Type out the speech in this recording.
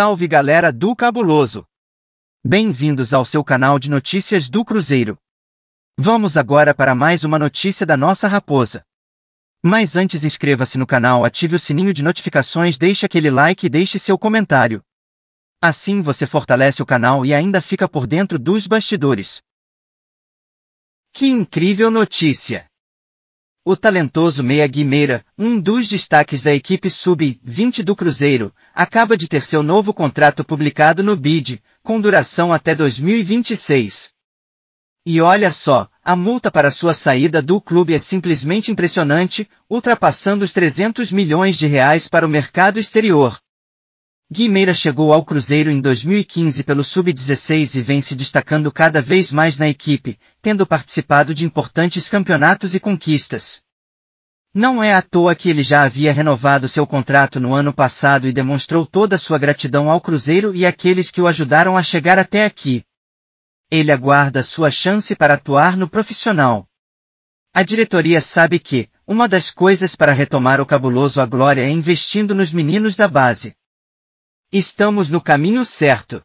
Salve galera do Cabuloso! Bem-vindos ao seu canal de notícias do Cruzeiro. Vamos agora para mais uma notícia da nossa raposa. Mas antes inscreva-se no canal, ative o sininho de notificações, deixe aquele like e deixe seu comentário. Assim você fortalece o canal e ainda fica por dentro dos bastidores. Que incrível notícia! O talentoso Meia Guimeira, um dos destaques da equipe sub-20 do Cruzeiro, acaba de ter seu novo contrato publicado no BID, com duração até 2026. E olha só, a multa para sua saída do clube é simplesmente impressionante, ultrapassando os 300 milhões de reais para o mercado exterior. Guimeira chegou ao Cruzeiro em 2015 pelo Sub-16 e vem se destacando cada vez mais na equipe, tendo participado de importantes campeonatos e conquistas. Não é à toa que ele já havia renovado seu contrato no ano passado e demonstrou toda sua gratidão ao Cruzeiro e àqueles que o ajudaram a chegar até aqui. Ele aguarda sua chance para atuar no profissional. A diretoria sabe que, uma das coisas para retomar o cabuloso à glória é investindo nos meninos da base. Estamos no caminho certo.